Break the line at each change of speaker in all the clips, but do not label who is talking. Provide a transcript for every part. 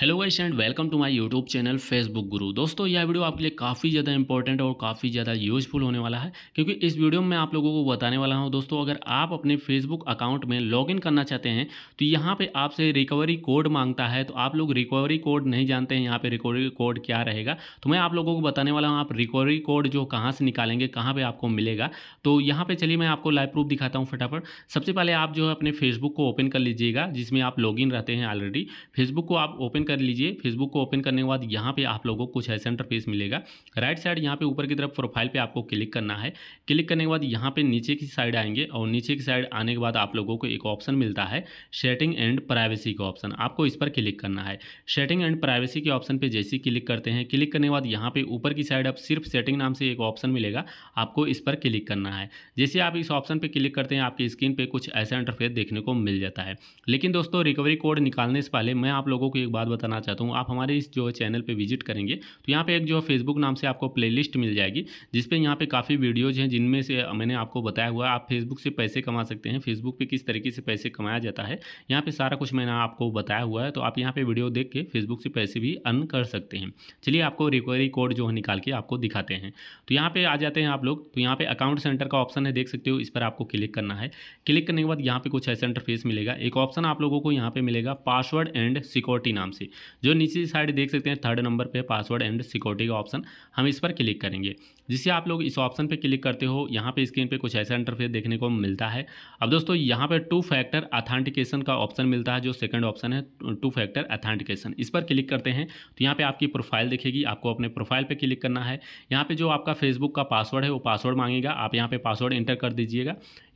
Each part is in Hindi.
hello guys and welcome to my YouTube channel Facebook guru दोस्तों यह वीडियो आपके लिए काफ़ी ज़्यादा इंपॉर्टेंट और काफ़ी ज़्यादा यूजफुल होने वाला है क्योंकि इस वीडियो में मैं आप लोगों को बताने वाला हूं दोस्तों अगर आप अपने फेसबुक अकाउंट में लॉगिन करना चाहते हैं तो यहाँ पे आपसे रिकवरी कोड मांगता है तो आप लोग रिकवरी कोड नहीं जानते हैं यहाँ पर रिकवरी कोड क्या रहेगा तो मैं आप लोगों को बताने वाला हूँ आप रिकवरी कोड जो कहाँ से निकालेंगे कहाँ पर आपको मिलेगा तो यहाँ पर चलिए मैं आपको लाइव प्रूफ दिखाता हूँ फटाफट सबसे पहले आप जो है अपने फेसबुक को ओपन कर लीजिएगा जिसमें आप लॉग रहते हैं ऑलरेडी फेसबुक को आप ओपन ओपन कर लीजिए फेसबुक को ओपन करने के बाद यहाँ पे आप लोगों को कुछ ऐसा इंटरफेस मिलेगा राइट साइड यहाँ पे ऊपर की तरफ प्रोफाइल पे आपको क्लिक करना है क्लिक करने के बाद यहाँ पे नीचे की साइड आएंगे और नीचे की साइड आने के बाद आप लोगों को एक ऑप्शन मिलता है सेटिंग एंड प्राइवेसी का ऑप्शन आपको इस पर क्लिक करना है सेटिंग एंड प्राइवेसी के ऑप्शन पर जैसे क्लिक करते हैं क्लिक करने के बाद यहाँ पर ऊपर की साइड अब सिर्फ सेटिंग नाम से एक ऑप्शन मिलेगा आपको इस पर क्लिक करना है जैसे आप इस ऑप्शन पर क्लिक करते हैं आपकी स्क्रीन पर कुछ ऐसा इंटरफेस देखने को मिल जाता है लेकिन दोस्तों रिकवरी कोड निकालने से पहले मैं आप लोगों को एक बात बताना चाहता हूँ आप हमारे इस जो चैनल पर विजिट करेंगे तो यहाँ पर एक जो फेसबुक नाम से आपको प्ले मिल जाएगी जिसपे यहाँ पर काफ़ी वीडियोज़ हैं जिनमें से मैंने आपको बताया हुआ आप फेसबुक से पैसे कमा सकते हैं फेसबुक पर किस तरीके से पैसे कमाया जाता है यहाँ पर सारा कुछ मैंने आपको बताया हुआ है तो आप यहाँ पर वीडियो देख के फेसबुक से पैसे भी अर्न कर सकते हैं चलिए आपको रिकवरी कोड जो है निकाल के आपको दिखाते हैं तो यहाँ पे आ जाते हैं आप लोग तो यहाँ पे अकाउंट सेंटर का ऑप्शन है देख सकते हो इस पर आपको क्लिक करना है क्लिक करने के बाद यहाँ पे कुछ ऐसा इंटरफेस मिलेगा एक ऑप्शन आप लोगों को यहाँ पे मिलेगा पासवर्ड एंड सिक्योरिटी नाम से सी जो नीचे साइड देख सकते हैं थर्ड नंबर पे पासवर्ड एंड सिक्योरिटी का ऑप्शन हम इस पर क्लिक करेंगे जिससे आप लोग इस ऑप्शन पे क्लिक करते हो यहाँ पे स्क्रीन पे कुछ ऐसा इंटरफेस देखने को मिलता है अब दोस्तों यहाँ पे टू फैक्टर अथेंटिकेशन का ऑप्शन मिलता है जो सेकंड ऑप्शन है टू फैक्टर अथेंटिकेशन इस पर क्लिक करते हैं तो यहाँ पे आपकी प्रोफाइल दिखेगी आपको अपने प्रोफाइल पे क्लिक करना है यहाँ पे जो आपका फेसबुक का पासवर्ड है वो पासवर्ड मांगेगा आप यहाँ पे पासवर्ड इंटर कर दीजिएगा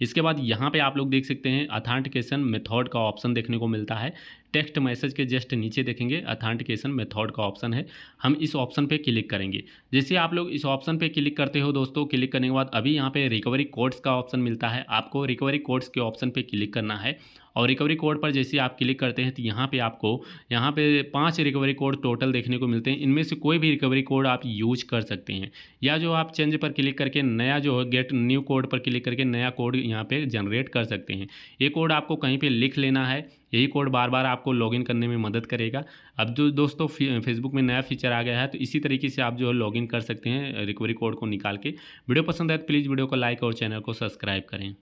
इसके बाद यहाँ पे आप लोग देख सकते हैं अथेंटिकेशन मेथड का ऑप्शन देखने को मिलता है टेक्स्ट मैसेज के जस्ट नीचे देखेंगे अथेंटिकेशन मेथड का ऑप्शन है हम इस ऑप्शन पे क्लिक करेंगे जैसे आप लोग इस ऑप्शन पे क्लिक करते हो दोस्तों क्लिक करने के बाद अभी यहाँ पे रिकवरी कोड्स का ऑप्शन मिलता है आपको रिकवरी कोड्स के ऑप्शन पे क्लिक करना है और रिकवरी कोड पर जैसे आप क्लिक करते हैं तो यहाँ पे आपको यहाँ पे पांच रिकवरी कोड टोटल देखने को मिलते हैं इनमें से कोई भी रिकवरी कोड आप यूज कर सकते हैं या जो आप चेंज पर क्लिक करके नया जो है गेट न्यू कोड पर क्लिक करके नया कोड यहाँ पर जनरेट कर सकते हैं ये कोड आपको कहीं पर लिख लेना है यही कोड बार बार आपको लॉगिन करने में मदद करेगा अब जो दोस्तों फेसबुक में नया फीचर आ गया है तो इसी तरीके से आप जो है लॉगिन कर सकते हैं रिकवरी कोड को निकाल के वीडियो पसंद आए तो प्लीज़ वीडियो को लाइक और चैनल को सब्सक्राइब करें